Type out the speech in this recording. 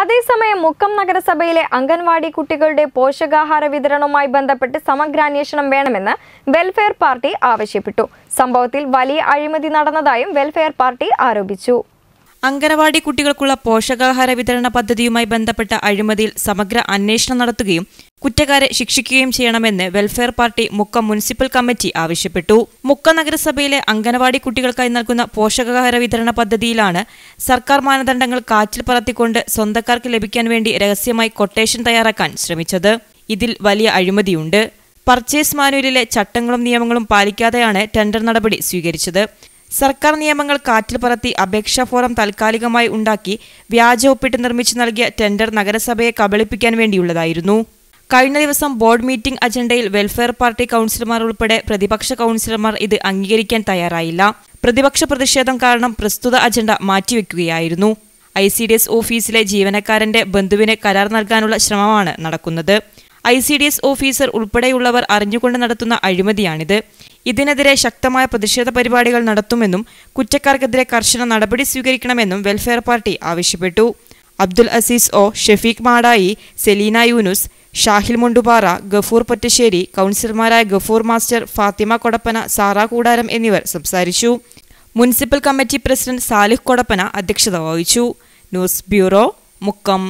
അതേസമയം മുക്കം നഗരസഭയിലെ അംഗൻവാടി കുട്ടികളുടെ പോഷകാഹാര വിതരണവുമായി ബന്ധപ്പെട്ട് സമഗ്രാന്വേഷണം വേണമെന്ന് വെൽഫെയർ പാർട്ടി ആവശ്യപ്പെട്ടു സംഭവത്തിൽ വലിയ അഴിമതി നടന്നതായും വെൽഫെയർ പാർട്ടി ആരോപിച്ചു അങ്കനവാടി കുട്ടികൾക്കുള്ള പോഷകാഹാര വിതരണ പദ്ധതിയുമായി ബന്ധപ്പെട്ട അഴിമതിയിൽ സമഗ്ര അന്വേഷണം നടത്തുകയും കുറ്റക്കാരെ ശിക്ഷിക്കുകയും ചെയ്യണമെന്ന് welfare party Mukkam municipal committee ആവശ്യപ്പെട്ടു മുക്ക നഗരസഭയിലെ അംഗനവാടി കുട്ടികൾക്കായി നൽകുന്ന പോഷകാഹാര വിതരണ പദ്ധതിയിലാണ് സർക്കാർ മാനദണ്ഡങ്ങൾ കാറ്റിൽ പറത്തിക്കൊണ്ട് സ്വന്തക്കാർക്ക് ലഭിക്കാൻ വേണ്ടി രഹസ്യമായി കൊട്ടേഷൻ തയ്യാറാക്കാൻ ശ്രമിച്ചത് ഇതിൽ വലിയ അഴിമതിയുണ്ട് പർച്ചേസ് മാനുവലിലെ ചട്ടങ്ങളും നിയമങ്ങളും പാലിക്കാതെയാണ് ടെൻഡർ നടപടി സ്വീകരിച്ചത് സർക്കാർ നിയമങ്ങൾ കാറ്റിൽ പറത്തി അപേക്ഷാ ഫോറം താൽക്കാലികമായി ഉണ്ടാക്കി വ്യാജ ഒപ്പിട്ട് നിർമ്മിച്ചു നൽകിയ ടെൻഡർ നഗരസഭയെ കബളിപ്പിക്കാൻ വേണ്ടിയുള്ളതായിരുന്നു കഴിഞ്ഞ ദിവസം ബോർഡ് മീറ്റിംഗ് അജണ്ടയിൽ വെൽഫെയർ പാർട്ടി കൗൺസിലർമാർ ഉൾപ്പെടെ പ്രതിപക്ഷ കൗൺസിലർമാർ ഇത് അംഗീകരിക്കാൻ തയ്യാറായില്ല പ്രതിപക്ഷ പ്രതിഷേധം കാരണം പ്രസ്തുത അജണ്ട മാറ്റിവെക്കുകയായിരുന്നു ഐ ഓഫീസിലെ ജീവനക്കാരന്റെ ബന്ധുവിന് കരാർ നൽകാനുള്ള ശ്രമമാണ് നടക്കുന്നത് I C D S officer ഉൾപ്പെടെയുള്ളവർ അറിഞ്ഞുകൊണ്ട് നടത്തുന്ന അഴിമതിയാണിത് ഇതിനെതിരെ ശക്തമായ പ്രതിഷേധ പരിപാടികൾ നടത്തുമെന്നും കുറ്റക്കാർക്കെതിരെ കർശന നടപടി സ്വീകരിക്കണമെന്നും വെൽഫെയർ പാർട്ടി ആവശ്യപ്പെട്ടു അബ്ദുൽ അസീസ് ഒ ഷെഫീഖ് മാടായി സെലീന യൂനുസ് ഷാഹിൽ മുണ്ടുപാറ ഗഫൂർ പൊറ്റശ്ശേരി കൗൺസിലർമാരായ ഗഫൂർ മാസ്റ്റർ ഫാത്തിമ കൊടപ്പന സാറാ കൂടാരം എന്നിവർ സംസാരിച്ചു municipal committee president Salih Kodappana അധ്യക്ഷത വഹിച്ചു ന്യൂസ് ബ്യൂറോ മുക്കം